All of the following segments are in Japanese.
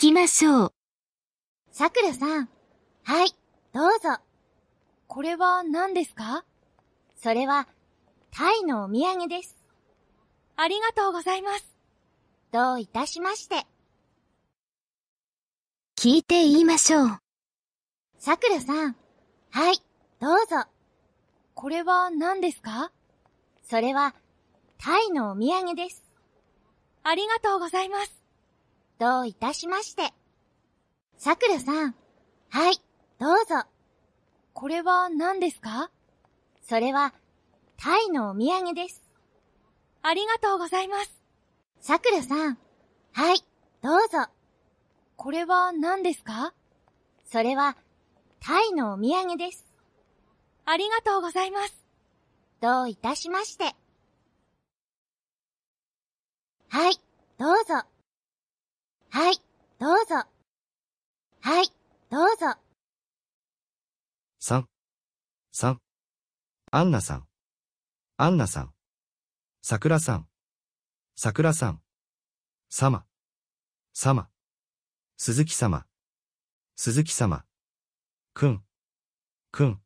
きましょう。さくらさん。はい、どうぞ。これは何ですかそれは、タイのお土産です。ありがとうございます。どういたしまして。聞いて言いましょう。さくらさん。はい、どうぞ。これは何ですかそれは、タイのお土産です。ありがとうございます。どういたしまして。さくらさん。はい、どうぞ。これは何ですかそれは、タイのお土産です。ありがとうございます。さくらさん。はい、どうぞ。これは何ですかそれは、タイのお土産です。ありがとうございます。どういたしまして。はい、どうぞ。はい、どうぞ。はい、どうぞ。三、三、アンナさん、アンナさん、桜さん、桜さん、様、様、鈴木様、鈴木様、くん、くん、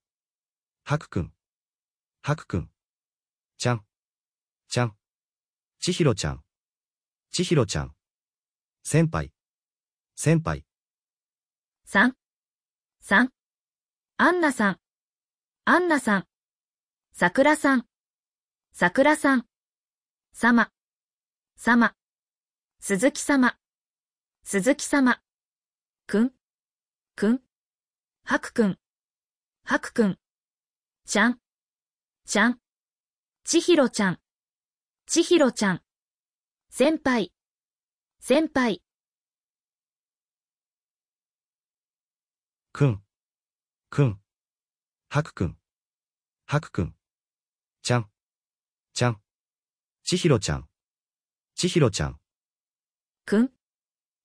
はくくん、はくくん、ちゃん、ちゃん、ちひろちゃん、ちひろちゃん。先輩、先輩。さん、さん、アンナさん、アンナさん、桜さん、桜さん、様、様、鈴木様、鈴木様、くん、くん、はくくん、はくくん、ちゃん、ちゃん、ちひろちゃん、ちひろちゃん、先輩、先輩。くん、くん、はくくん、はくくん、ちゃん、ちゃん、ちひろちゃん、ちひろちゃん。くん、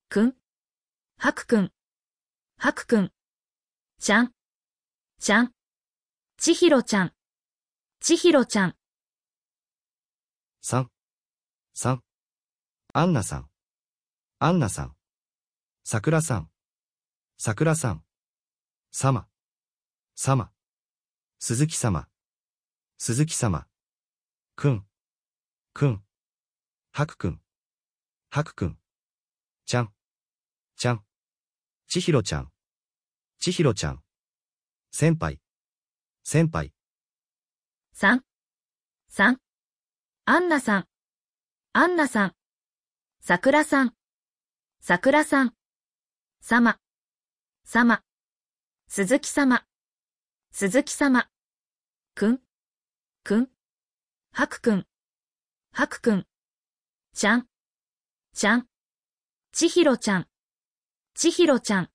くん、はくくん、はくくん、ちゃん、ちゃん、ちひろちゃん、ちひろちゃん。さん、さん、アンナさん。アンナさん、桜さん、桜さん、様、様、鈴木様、鈴木様、くん、くん、はくくん、はくくん、ちゃん、ちゃん、ちひろちゃん、ちひろちゃん、先輩、先輩。さん、さん、アンナさん、アンナさん、桜さん。桜さん、様、様、鈴木様、鈴木様、くん、くん、はくくん、はくくん、ちゃん、ちゃん、ちひろちゃん、ちひろちゃん、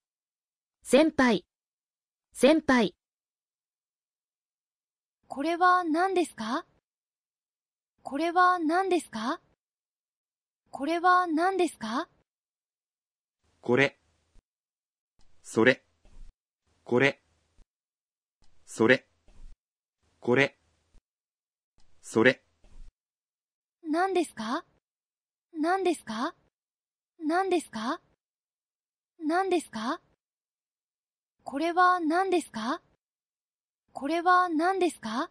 先輩、先輩。これは何ですかこれは何ですかこれは何ですかこれ、それ、これ、それ、これ、それ。何ですか何ですか何ですか何ですかこれは何ですかこれは何ですか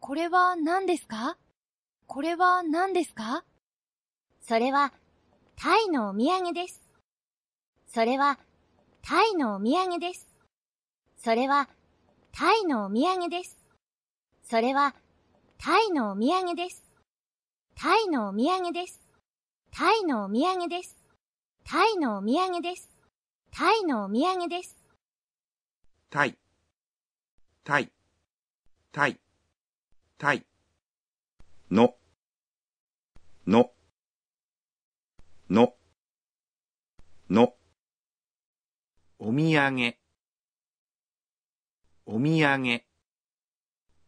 これは何ですかこれは何ですかそれは、タイのお土産です。それは、タイのお土産です。それは、タイのお土産です。それは、タイのお土産です。タイのお土産です。タイのお土産です。タイのお土産です。タイのお土産です。タイ、タイ、タイ、タイ。の、の、の、の。お土産お土産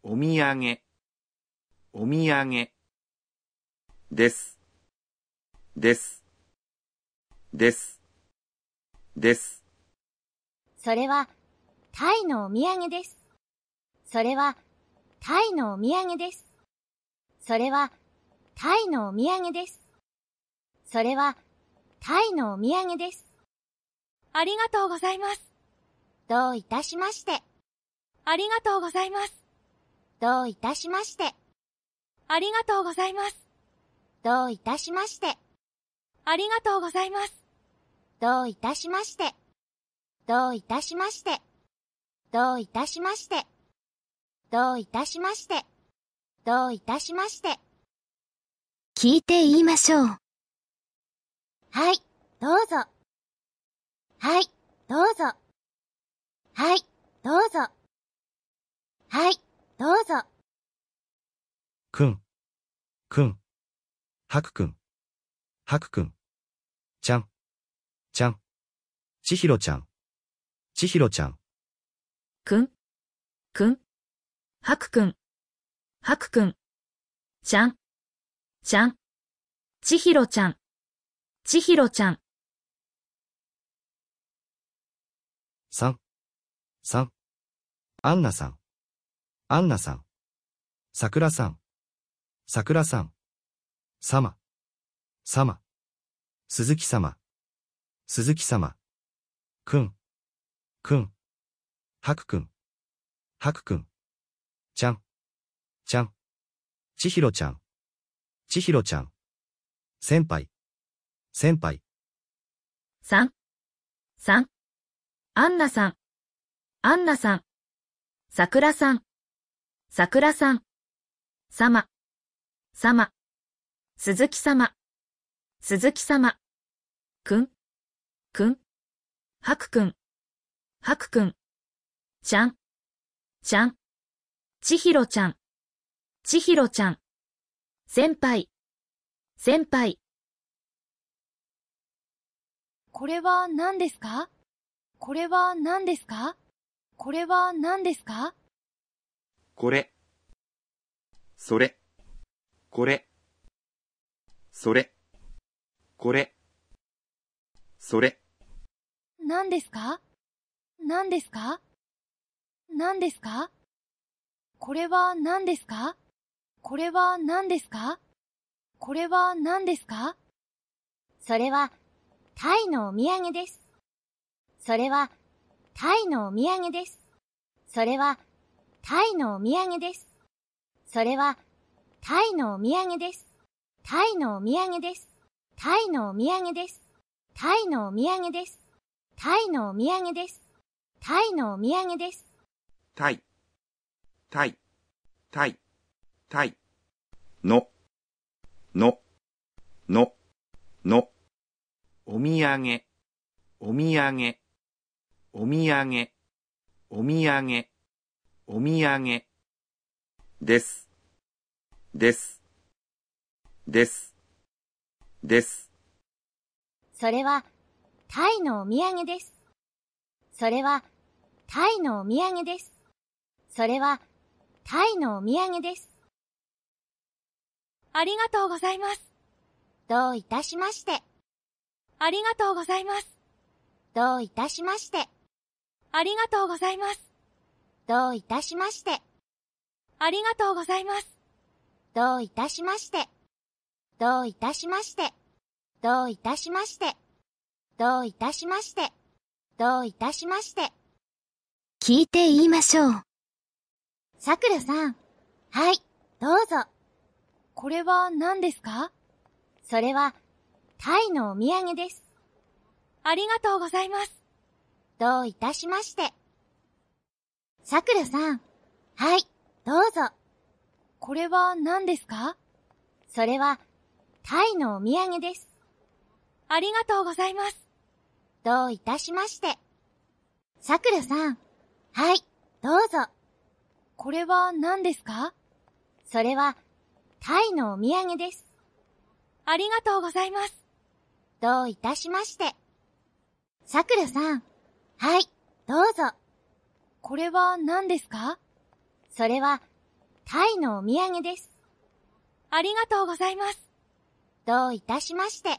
お土産お土産ですですですですそれはタイのお土産ですそれはタイのお土産ですそれはタイのお土産ですそれはタイのお土産ですありがとうございます。どういたしまして。ありがとうございます。どういたしまして。ありがとうございます。どういたしまして。ありがとうございます。どういたしまして。どういたしまして。どういたしまして。どういたしまして。どういたしまして。聞いて言いましょう。はい、どうぞ。はい、どうぞ。はい、どうぞ。はい、どうぞ。くん、くん、はくくん、はくくん、ちゃん、ちゃん、ちひろちゃん、ちひろちゃん。くん、くん、はくくん、はくくん、ちゃん、ちゃん、ちひろちゃん、ちひろちゃん。三、三、アンナさん。アンナさん。桜さん。桜さん。様。様。鈴木様。鈴木様。くん。くん。はくくん。はくくん。ちゃん。ちゃん。ちひろちゃん。ちひろちゃん。先輩。先輩。三。3。アンナさん、アンナさん、桜さん、桜さん、様、様、鈴木様、鈴木様、くん、くん、はくくん、はくくん、ちゃん、ちゃん、ちひろちゃん、ちひろちゃん、先輩、先輩。これは何ですかこれは何ですかこれは何ですかこれ。それ。これ。それ。これ。それ。何ですか何ですか何ですかこれは何ですかこれは何ですかこれは何ですかそれは、タイのお土産です。それは、タイのお土産です。それは、タイのお土産です。それは、タイのお土産です。タイのお土産です。タイのお土産です。タイのお土産です。タイのお土産です。タイのお土産です。タイ、タイ、タイ、タイ。の、の、の、の。お土産、お土産。お土産、お土産、お土産。です、です、です、です。それは、タイのお土産です。それは、タイのお土産です。それは、タイのお土産です。ありがとうございます。どういたしまして。ありがとうございます。どういたしまして。ありがとうございます。どういたしまして。ありがとうございます。どういたしまして。どういたしまして。どういたしまして。どういたしまして。どういたしまして。聞いて言いましょう。さくらさん。はい、どうぞ。これは何ですかそれは、タイのお土産です。ありがとうございます。どういたしまして。さくらさん。はい、どうぞ。これは何ですかそれは、タイのお土産です。ありがとうございます。どういたしまして。さくらさん。はい、どうぞ。これは何ですかそれは、タイのお土産です。ありがとうございます。どういたしまして。さくらさん。はい、どうぞ。これは何ですかそれは、タイのお土産です。ありがとうございます。どういたしまして。